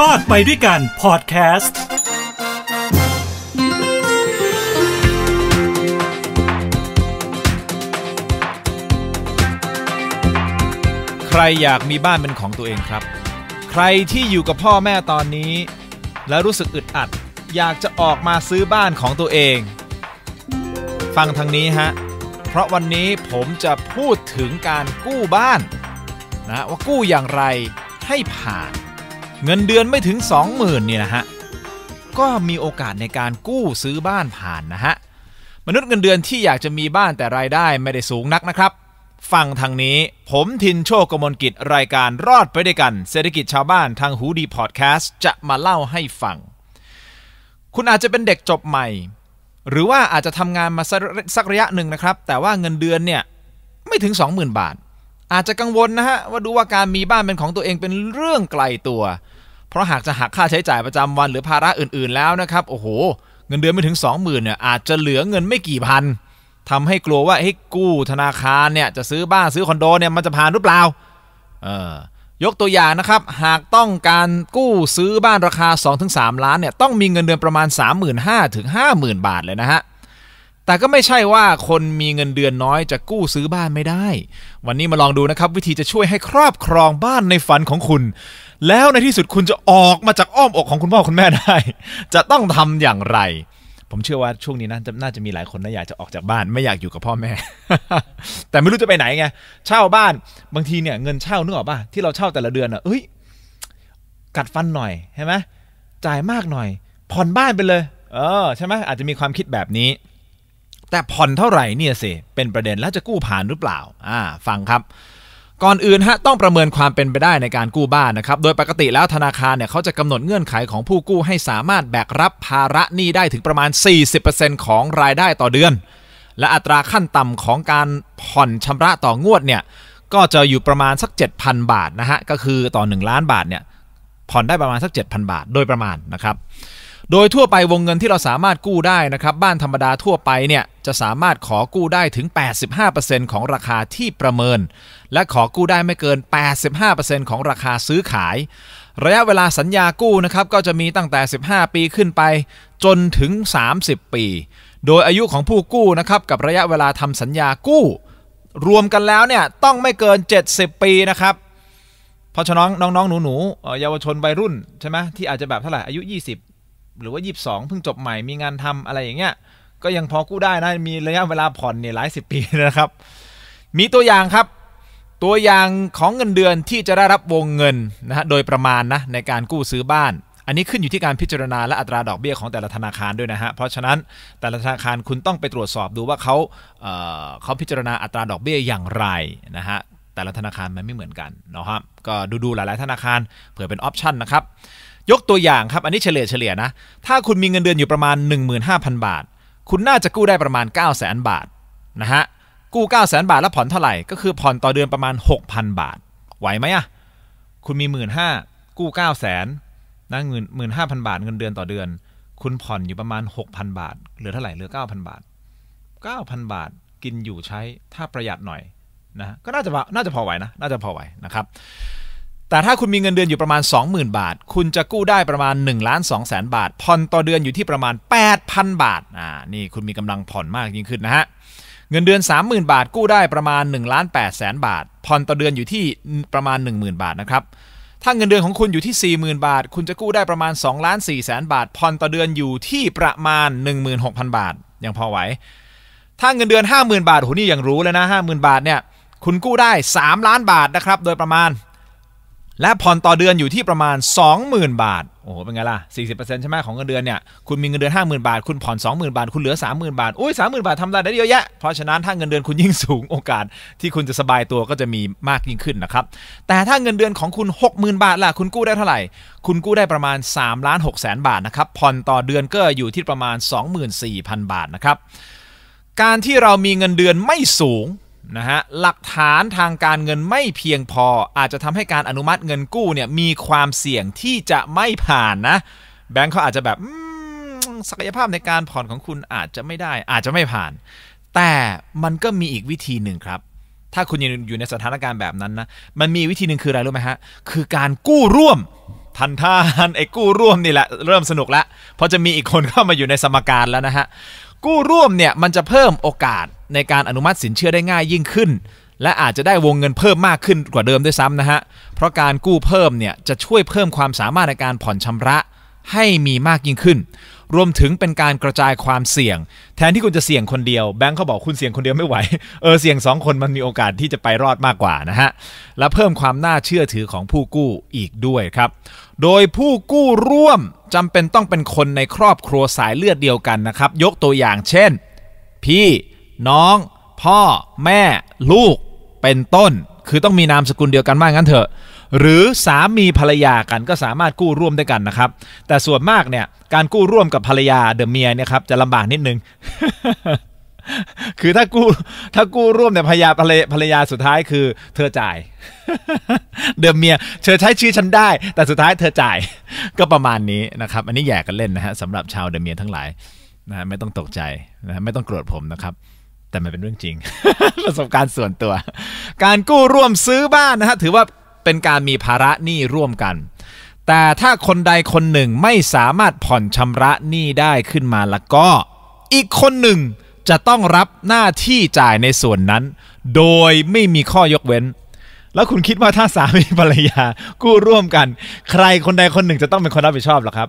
รอดไปด้วยกันพอดแคสต์ใครอยากมีบ้านเป็นของตัวเองครับ ใครที่อยู่กับพ่อแม่ตอนนี้ และรู้สึกอึดอัด อยากจะออกมาซื้อบ้านของตัวเอง ฟังทางนี้ฮะ เพราะวันนี้ผมจะพูดถึงการกู้บ้านนะว่ากู้อย่างไรให้ผ่านเงินเดือนไม่ถึง 20,000เนี่ยนะฮะ ก็มีโอกาสในการกู้ซื้อบ้านผ่านนะฮะ มนุษย์เงินเดือนที่อยากจะมีบ้านแต่รายได้ไม่ได้สูงนักนะครับฟังทางนี้ผมทินโชคกมลกิจรายการรอดไปด้วยกัน เศรษฐกิจชาวบ้านทางหูดีพอดแคสต์จะมาเล่าให้ฟัง คุณอาจจะเป็นเด็กจบใหม่ หรือว่าอาจจะทำงานมาสักระยะหนึ่งนะครับ แต่ว่าเงินเดือนเนี่ยไม่ถึง20,000บาท อาจจะกังวลนะฮะว่าดูว่าการมีบ้านเป็นของตัวเองเป็นเรื่องไกลตัวเพราะหากจะหักค่าใช้จ่ายประจำวันหรือภาระอื่นๆแล้วนะครับโอ้โหเงินเดือนไม่ถึง 20,000เนี่ยอาจจะเหลือเงินไม่กี่พันทำให้กลัวว่าเฮ้ยกู้ธนาคารเนี่ยจะซื้อบ้านซื้อคอนโดเนี่ยมันจะผ่านหรือเปล่าเออยกตัวอย่างนะครับ หากต้องการกู้ซื้อบ้านราคา 2-3 ล้านเนี่ยต้องมีเงินเดือนประมาณ 35,000ถึง50,000 บาทเลยนะฮะแต่ก็ไม่ใช่ว่าคนมีเงินเดือนน้อย จะกู้ซื้อบ้านไม่ได้ วันนี้มาลองดูนะครับ วิธีจะช่วยให้ครอบครองบ้านในฝันของคุณแล้วในที่สุดคุณจะออกมาจากอ้อมอกของคุณพ่อคุณแม่ได้ จะต้องทำอย่างไร ผมเชื่อว่าช่วงนี้นะน่าจะมีหลายคนนะอยากจะออกจากบ้าน ไม่อยากอยู่กับพ่อแม่แต่ไม่รู้จะไปไหนไงเช่าบ้าน บางทีเนี่ยเงินเช่านึกออกป่ะที่เราเช่าแต่ละเดือนอ่ะเอ้ยกัดฟันหน่อยใช่ไหมจ่ายมากหน่อยผ่อนบ้านไปเลย เออใช่ไหมอาจจะมีความคิดแบบนี้ แต่ผ่อนเท่าไหร่เนี่ยสิเป็นประเด็นแล้วจะกู้ผ่านหรือเปล่า อ่าฟังครับก่อนอื่นฮะต้องประเมินความเป็นไปได้ในการกู้บ้านนะครับ โดยปกติแล้วธนาคารเนี่ยเขาจะกำหนดเงื่อนไขของผู้กู้ให้สามารถแบกรับภาระหนี้ได้ถึงประมาณ 40%ของรายได้ต่อเดือน และอัตราขั้นต่ำของการผ่อนชำระต่องวดเนี่ยก็จะอยู่ประมาณสัก 7,000 บาทนะฮะก็คือต่อ1ล้านบาทเนี่ยผ่อนได้ประมาณสัก7,000 บาทโดยประมาณนะครับโดยทั่วไปวงเงินที่เราสามารถกู้ได้นะครับ บ้านธรรมดาทั่วไปเนี่ยจะสามารถขอกู้ได้ถึง 85%ของราคาที่ประเมิน และขอกู้ได้ไม่เกิน 85%ของราคาซื้อขาย ระยะเวลาสัญญากู้นะครับ ก็จะมีตั้งแต่ 15 ปีขึ้นไปจนถึง 30 ปี โดยอายุของผู้กู้นะครับ กับระยะเวลาทำสัญญากู้รวมกันแล้วเนี่ยต้องไม่เกิน 70 ปีนะครับเพราะฉะนั้นน้องๆ หนูๆเยาวชนวัยรุ่นใช่ไหมที่อาจจะแบบเท่าไหร่อายุ 20หรือว่ายีบสองเพิ่งจบใหม่ มีงานทำอะไรอย่างเงี้ยก็ยังพอกู้ได้นะมีระยะเวลาผ่อนเนี่ยหลายสิบปีนะครับ มีตัวอย่างครับ ตัวอย่างของเงินเดือนที่จะได้รับวงเงินนะฮะโดยประมาณนะในการกู้ซื้อบ้าน อันนี้ขึ้นอยู่ที่การพิจารณาและอัตราดอกเบี้ยของแต่ละธนาคารด้วยนะฮะเพราะฉะนั้นแต่ละธนาคารคุณต้องไปตรวจสอบดูว่าเขาเเขาพิจารณาอัตราดอกเบี้ยอย่างไรนะฮะแต่ละธนาคารมันไม่เหมือนกันนะครับก็ดูๆหลายๆธนาคารเผื่อเป็นออปชันนะครับยกตัวอย่างครับอันนี้เฉลี่ยเฉลี่ยนะ ถ้าคุณมีเงินเดือนอยู่ประมาณ 15,000 บาท คุณน่าจะกู้ได้ประมาณ 9 0 0 0 0 0บาทนะฮะกู้9 0 0 0 0 0 บาท แล้วผ่อนเท่าไหร่ก็คือผ่อนต่อเดือนประมาณ 6,000 บาท ไหวไหมอะคุณมี 1 5ื่นกู้9 0 0 0 0 0นะเงินหมื่นห้าพันบาท เงินเดือนต่อเดือน คุณผ่อนอยู่ประมาณ6,000บาทเหลือเท่าไหร่เหลือ9,000 บาท 9,000 บาทกินอยู่ใช้ถ้าประหยัดหน่อยนะก็น่าจะน่าจะพอไหวนะน่าจะพอไหวนะครับแต่ถ้าคุณมีเงินเดือนอยู่ประมาณ 20,000 บาท คุณจะกู้ได้ประมาณ1ล้าน2แสนบาท ผ่อนต่อเดือนอยู่ที่ประมาณ 8,000บาท อ่า นี่คุณมีกำลังผ่อนมากยิ่งขึ้นนะฮะ เงินเดือน30,000 บาท กู้ได้ประมาณ1ล้าน8แสนบาท ผ่อนต่อเดือนอยู่ที่ประมาณ 10,000 บาทนะครับ ถ้าเงินเดือนของคุณอยู่ที่ 40,000 บาท คุณจะกู้ได้ประมาณ2ล้าน4แสนบาท ผ่อนต่อเดือนอยู่ที่ประมาณ16,000บาท ยังพอไหว ถ้าเงินเดือน50,000 บาท โห นี่ยังรู้เลยนะ50,000 บาทเนี่ย คุณกู้ได้ 3 ล้านบาทนะครับ โดยประมาณและผ่อนต่อเดือนอยู่ที่ประมาณ 20,000บาทโอ้โหเป็นไงล่ะ40%ใช่ไหมของเงินเดือนเนี่ยคุณมีเงินเดือน50,000 บาท คุณผ่อน 20,000 บาท คุณเหลือ 30,000 บาทอุ้ย30,000 บาททำรายได้เยอะแยะเพราะฉะนั้น ถ้าเงินเดือนคุณยิ่งสูงโอกาสที่คุณจะสบายตัวก็จะมีมากยิ่งขึ้นนะครับแต่ถ้าเงินเดือนของคุณ 60,000 บาทล่ะคุณกู้ได้เท่าไหร่คุณกู้ได้ประมาณ3ล้าน6แสนบาทนะครับผ่อนต่อเดือนก็อยู่ที่ประมาณ 24,000 บาทนะครับการที่เรามีเงินเดือนไม่สูงนะฮะหลักฐานทางการเงินไม่เพียงพออาจจะทำให้การอนุมัติเงินกู้เนี่ยมีความเสี่ยงที่จะไม่ผ่านนะแบงค์เขาอาจจะแบบศักยภาพในการผ่อนของคุณอาจจะไม่ได้อาจจะไม่ผ่าน แต่มันก็มีอีกวิธีหนึ่งครับ ถ้าคุณอยู่ในสถานการณ์แบบนั้นนะมันมีวิธีหนึ่งคืออะไรรู้ไหมฮะคือการกู้ร่วมทันท่านไอ้กู้ร่วมนี่แหละเริ่มสนุกแล้วเพราะจะมีอีกคนเข้ามาอยู่ในสมการแล้วนะฮะกู้ร่วมเนี่ยมันจะเพิ่มโอกาสในการอนุมัติสินเชื่อได้ง่ายยิ่งขึ้น และอาจจะได้วงเงินเพิ่มมากขึ้นกว่าเดิมด้วยซ้ำนะฮะเพราะการกู้เพิ่มเนี่ยจะช่วยเพิ่มความสามารถในการผ่อนชำระให้มีมากยิ่งขึ้น รวมถึงเป็นการกระจายความเสี่ยง แทนที่คุณจะเสี่ยงคนเดียวแบงค์เขาบอกคุณเสี่ยงคนเดียวไม่ไหวเออเสี่ยง2คนมันมีโอกาสที่จะไปรอดมากกว่านะฮะและเพิ่มความน่าเชื่อถือของผู้กู้อีกด้วยครับโดยผู้กู้ร่วมจำเป็นต้องเป็นคนในครอบครัวสายเลือดเดียวกันนะครับ ยกตัวอย่างเช่น พี่ น้อง พ่อ แม่ ลูก เป็นต้น คือต้องมีนามสกุลเดียวกันมากงั้นเถอะหรือสามีภรรยากันก็สามารถกู้ร่วมได้กันนะครับ แต่ส่วนมากเนี่ย การกู้ร่วมกับภรรยาเดอะเมียเนี่ยครับจะลำบากนิดนึงคือถ้ากู้ถ้ากู้ร่วมเนี่ยภรยาภรรยาสุดท้ายคือเธอจ่าย เดิมเมียเธอใช้ชื่อฉันได้ แต่สุดท้ายเธอจ่ายก็ประมาณนี้นะครับ อันนี้แย่กันเล่นนะฮะสำหรับชาวเดิมเมียทั้งหลายนะไม่ต้องตกใจนะไม่ต้องโกรธผมนะครับ แต่มันเป็นเรื่องจริง ประสบการณ์ส่วนตัว การกู้ร่วมซื้อบ้านนะฮะถือว่าเป็นการมีภาระหนี้ร่วมกัน แต่ถ้าคนใดคนหนึ่งไม่สามารถผ่อนชำระหนี้ได้ขึ้นมาแล้วก็อีกคนหนึ่งจะต้องรับหน้าที่จ่ายในส่วนนั้น โดยไม่มีข้อยกเว้น แล้วคุณคิดว่าถ้าสามีภรรยา กู้ร่วมกัน ใครคนใดคนหนึ่งจะต้องเป็นคนรับผิดชอบหรอครับ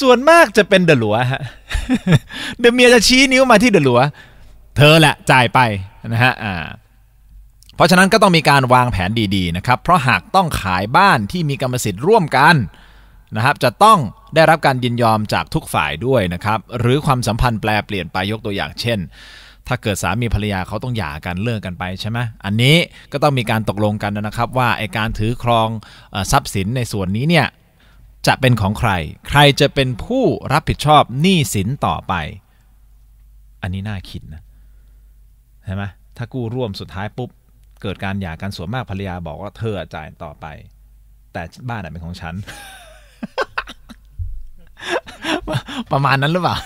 ส่วนมากจะเป็นเดลัวฮะเดเมียจะชี้นิ้วมาที่เดลัว เธอแหละจ่ายไปนะฮะอ่าเพราะฉะนั้นก็ต้องมีการวางแผนดีๆนะครับ เพราะหากต้องขายบ้านที่มีกรรมสิทธิ์ร่วมกันนะครับจะต้องได้รับการยินยอมจากทุกฝ่ายด้วยนะครับ หรือความสัมพันธ์แปลเปลี่ยนไปยกตัวอย่างเช่น ถ้าเกิดสามีภรรยาเขาต้องหย่ากันเลิกกันไปใช่ไหมอันนี้ก็ต้องมีการตกลงกันนะครับ ว่าไอการถือครองทรัพย์สินในส่วนนี้เนี่ยจะเป็นของใคร ใครจะเป็นผู้รับผิดชอบหนี้สินต่อไป อันนี้น่าคิดนะใช่ไหมถ้ากู้ร่วมสุดท้ายปุ๊บเกิดการหย่ากันส่วนมากภรรยาบอกว่าเธอจ่ายต่อไป แต่บ้านเป็นของฉันประมาณนั้นหรือเปล่า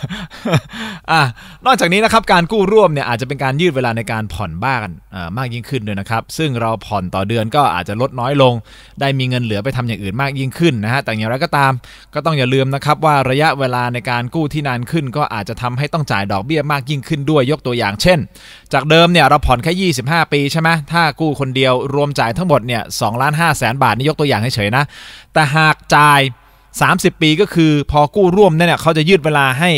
อ่านอกจากนี้นะครับการกู้ร่วมเนี่ยอาจจะเป็นการยืดเวลาในการผ่อนบ้านมากยิ่งขึ้นด้วยนะครับ ซึ่งเราผ่อนต่อเดือนก็อาจจะลดน้อยลง ได้มีเงินเหลือไปทำอย่างอื่นมากยิ่งขึ้นนะฮะ แต่อย่างไรก็ตามก็ต้องอย่าลืมนะครับว่าระยะเวลาในการกู้ที่นานขึ้น ก็อาจจะทำให้ต้องจ่ายดอกเบี้ยมากยิ่งขึ้นด้วย ยกตัวอย่างเช่น จากเดิมเนี่ยเราผ่อนแค่25 ปีใช่ไหมถ้ากู้คนเดียวรวมจ่ายทั้งหมดเนี่ยสองล้านห้าแสนบาทนี่ยกตัวอย่างเฉยๆนะ แต่หากจ่าย30 ปีก็คือพอกู้ร่วมเนี่ยเขาจะยืดเวลาให้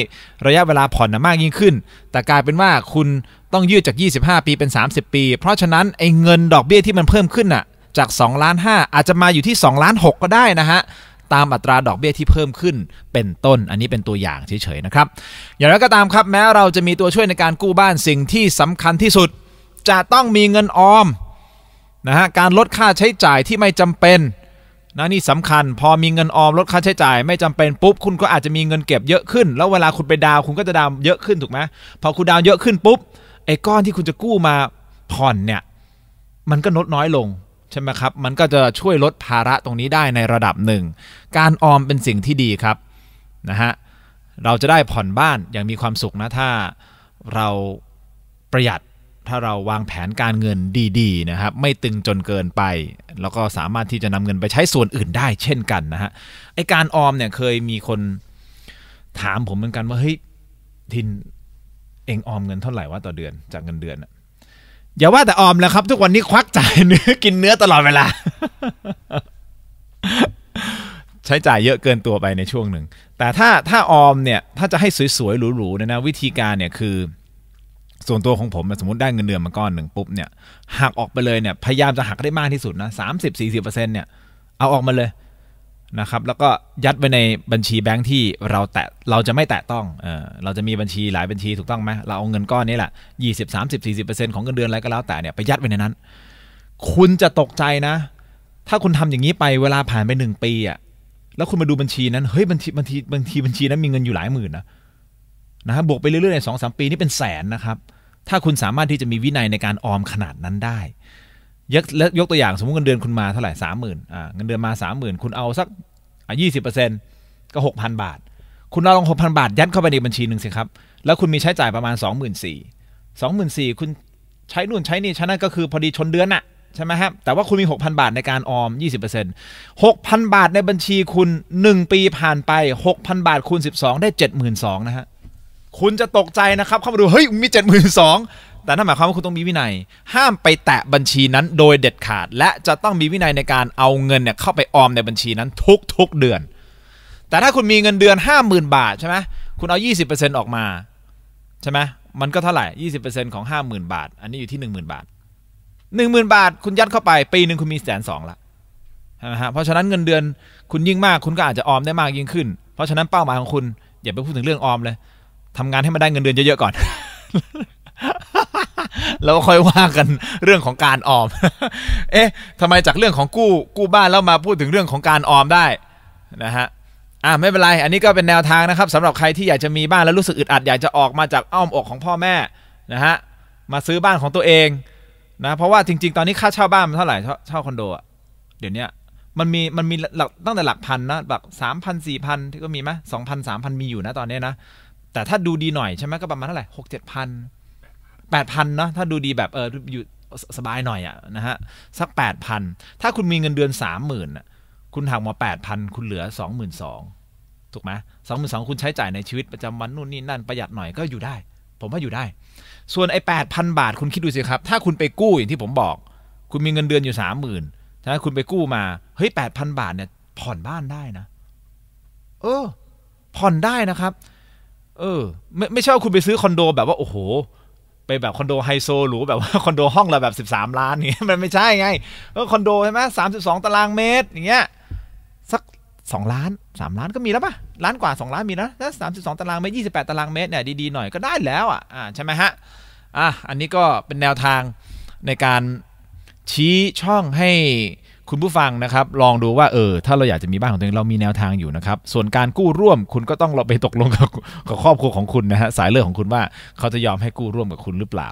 ระยะเวลาผ่อนมากยิ่งขึ้น แต่กลายเป็นว่าคุณต้องยืดจาก 25 ปีเป็น 30 ปี เพราะฉะนั้นไอ้เงินดอกเบี้ยที่มันเพิ่มขึ้นน่ะจาก2ล้าน5อาจจะมาอยู่ที่2ล้าน6ก็ได้นะฮะตามอัตราดอกเบี้ยที่เพิ่มขึ้นเป็นต้นอันนี้เป็นตัวอย่างเฉยๆนะครับอย่างไรก็ตามครับแม้เราจะมีตัวช่วยในการกู้บ้านสิ่งที่สำคัญที่สุดจะต้องมีเงินออมนะฮะการลดค่าใช้จ่ายที่ไม่จำเป็นนะนี่สำคัญพอมีเงินออมลดค่าใช้จ่ายไม่จำเป็นปุ๊บคุณก็อาจจะมีเงินเก็บเยอะขึ้นแล้วเวลาคุณไปดาวคุณก็จะดาวเยอะขึ้นถูกไหมพอคุณดาวเยอะขึ้นปุ๊บไอ้ก้อนที่คุณจะกู้มาผ่อนเนี่ยมันก็ลดน้อยลงใช่ไหมครับมันก็จะช่วยลดภาระตรงนี้ได้ในระดับหนึ่ง การออมเป็นสิ่งที่ดีครับนะฮะเราจะได้ผ่อนบ้านอย่างมีความสุขนะถ้าเราประหยัดถ้าเราวางแผนการเงินดีๆนะครับ ไม่ตึงจนเกินไป แล้วก็สามารถที่จะนำเงินไปใช้ส่วนอื่นได้ เช่นกันนะฮะไอการออมเนี่ยเคยมีคนถามผมเหมือนกันว่าเฮ้ยทินเองออมเงินเท่าไหร่ว่าต่อเดือนจากเงินเดือนออย่าว่าแต่ออมแล้วครับ ทุกวันนี้ควักจ่ายเนื้อกินเนื้อตลอดเวลาใช้จ่ายเยอะเกินตัวไปในช่วงหนึ่งแต่ถ้าถ้าออมเนี่ย ถ้าจะให้สวยๆหรูๆนะนะ วิธีการเนี่ยคือส่วนตัวของผมสมมติได้เงินเดือนมาก้อนหนึ่งปุ๊บเนี่ยหักออกไปเลยเนี่ยพยายามจะหักได้มากที่สุดนะสามสิบสี่สิบเปอร์เซ็นต์เนี่ยเอาออกมาเลยนะครับ แล้วก็ยัดไปในบัญชีแบงค์ที่เราแตะเราจะไม่แตะต้องเออเราจะมีบัญชีหลายบัญชีถูกต้องไหมเราเอาเงินก้อนนี้แหละยี่สิบสามสิบสี่สิบเปอร์เซ็นต์ของเงินเดือนอะไรก็แล้วแต่เนี่ยไปยัดไว้ในนั้น คุณจะตกใจนะ ถ้าคุณทำอย่างนี้ไปเวลาผ่านไปหนึ่งปีอะแล้วคุณมาดูบัญชีนั้นเฮ้ยบัญชีบัญชีบัญชีบัญชีนั้น มีเงินอยู่หลายหมื่นนะเนะครับบวกไปเรื่อย ๆ ในสองสามปีนี่เป็นแสนนะครับ ถ้าคุณสามารถที่จะมีวินัยในการออมขนาดนั้นได้ยกยกตัวอย่างสมมติเงินเดือนคุณมาเท่าไหร่สามหมื่นเงินเดือนมาสามหมื่นคุณเอาสักยี่สิบเปอร์เซ็นต์ก็หกพันบาท คุณเอาลงหกพันบาท ยัดเข้าไปในบัญชีหนึ่งสิครับแล้วคุณมีใช้จ่ายประมาณสองหมื่นสี่สองหมื่นสี่คุณใช้นู่นใช้นี่ใช้นั่นก็คือพอดีชนเดือนน่ะใช่ไหมครับแต่ว่าคุณมีหกพันบาทในการออมยี่สิบเเปอร์ซ็นต์หกพันบาทในบัญชีคุณหนึ่งปีผ่านไปหกพันบาทคูณองได้ 72,000นะฮะคุณจะตกใจนะครับเข้ามาดูเฮ้ยมี 7 2 0 0แต่นั่นหมายความว่าคุณต้องมีวินัยห้ามไปแตะบัญชีนั้นโดยเด็ดขาดและจะต้องมีวินัยในการเอาเงินเนี่ยเข้าไปออมในบัญชีนั้นทุกๆ เดือน แต่ถ้าคุณมีเงินเดือน 50,000 บาทใช่ไหมคุณเอา 20%ออกมาใช่ไหมมันก็เท่าไหร่20%ของ50,000 บาท อันนี้อยู่ที่ 10,000 บาท 10,000 บาท คุณยัดเข้าไปปีหนึ่งคุณมีแสนสองละใช่ไหมฮะเพราะฉะนั้นเงินเดือนคุณยิ่งมากคุณก็อาจจะออมได้มากยิ่งขึ้น เพราะฉะนั้นเป้าหมายของคุณอย่าไปพูดถึงเรื่องออมเลยทำงานให้มันได้เงินเดือนเยอะๆ ก่อน แล้วค่อยว่ากันเรื่องของการออม เอ๊ะทำไมจากเรื่องของกู้กู้บ้านแล้วมาพูดถึงเรื่องของการออมได้นะฮะ อ่าไม่เป็นไร อันนี้ก็เป็นแนวทางนะครับสำหรับใครที่อยากจะมีบ้านแล้วรู้สึกอึดอัดอยากจะออกมาจากอ้อมอกของพ่อแม่ นะฮะ มาซื้อบ้านของตัวเองนะ เพราะว่าจริง ๆ ตอนนี้ค่าเช่าบ้านมันเท่าไหร่เช่าคอนโดอะเดี๋ยวนี้มันมีมันมีหลักตั้งแต่หลักพันนะ แบบสามพันสี่พันที่ก็มีไหมสองพันสามพันมีอยู่นะตอนนี้นะแต่ถ้าดูดีหน่อยใช่ไหมก็ประมาณเท่าไหร่หกเจ็ดพันแปดพันเนาะถ้าดูดีแบบเอออยู่สบายหน่อยอะนะฮะ สักแปดพันถ้าคุณมีเงินเดือนสามหมื่นคุณหักมาแปดพันคุณเหลือสองหมื่นสองถูกไหมสองหมื่นสองคุณใช้จ่ายในชีวิตประจำวันนู่นนี่นั่นประหยัดหน่อยก็อยู่ได้ ผมว่าอยู่ได้ ส่วนไอ้แปดพันบาทคุณคิดดูสิครับ ถ้าคุณไปกู้อย่างที่ผมบอก คุณมีเงินเดือนอยู่สามหมื่น้าคุณไปกู้มา เฮ้ยแปดพันบาทเนี่ยผ่อนบ้านได้นะ เออผ่อนได้นะครับเออไม่ไม่ใช่ว่าคุณไปซื้อคอนโดแบบว่าโอ้โหไปแบบคอนโดไฮโซหรือแบบว่าคอนโดห้องละแบบ13 ล้านนี่มันไม่ใช่ไงก็คอนโดใช่ไหมสามสิบสองตารางเมตร อย่างเงี้ยสักสองล้านสามล้านก็มีแล้วป่ะล้านกว่าสองล้านมีแล้วถ้าสามสิบสองตารางเมตรยี่สิบแปดตารางเมตรเนี่ยดีๆหน่อยก็ได้แล้วอ่ะอ่าใช่ไหมฮะอ่ะอันนี้ก็เป็นแนวทางในการชี้ช่องให้คุณผู้ฟังนะครับลองดูว่าเออถ้าเราอยากจะมีบ้านของตัวเองเรามีแนวทางอยู่นะครับ ส่วนการกู้ร่วมคุณก็ต้องเราไปตกลงกับกับครอบครัวของคุณนะฮะสายเลือดของคุณว่าเขาจะยอมให้กู้ร่วมกับคุณหรือเปล่า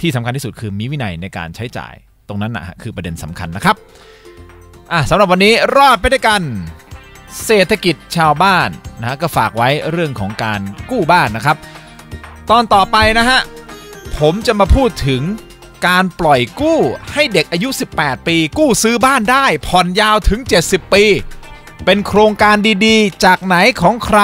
ที่สำคัญที่สุดคือมีวินัยในการใช้จ่ายตรงนั้นนะฮะคือประเด็นสำคัญนะครับอ่ะสำหรับวันนี้รอดไปด้วยกันเศรษฐกิจชาวบ้านนะฮะก็ฝากไว้เรื่องของการกู้บ้านนะครับ ตอนต่อไปนะฮะผมจะมาพูดถึงการปล่อยกู้ให้เด็กอายุ 18 ปี กู้ซื้อบ้านได้ผ่อนยาวถึง 70 ปี เป็นโครงการดีๆ จากไหนของใคร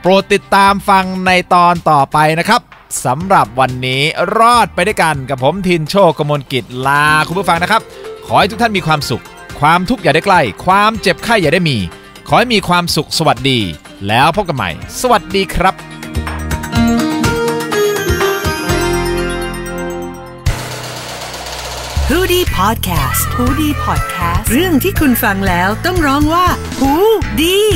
โปรดติดตามฟังในตอนต่อไปนะครับสำหรับวันนี้รอดไปด้วยกันกับผมทินโชคกมลกิจลาคุณผู้ฟังนะครับ ขอให้ทุกท่านมีความสุข ความทุกข์อย่าได้ใกล้ความเจ็บไข้อย่าได้มี ขอให้มีความสุขสวัสดี แล้วพบกันใหม่ สวัสดีครับ h o ดี้พอดแคสต์ฮูดี้พอดแคสต์ เรื่องที่คุณฟังแล้วต้องร้องว่าฮูดี้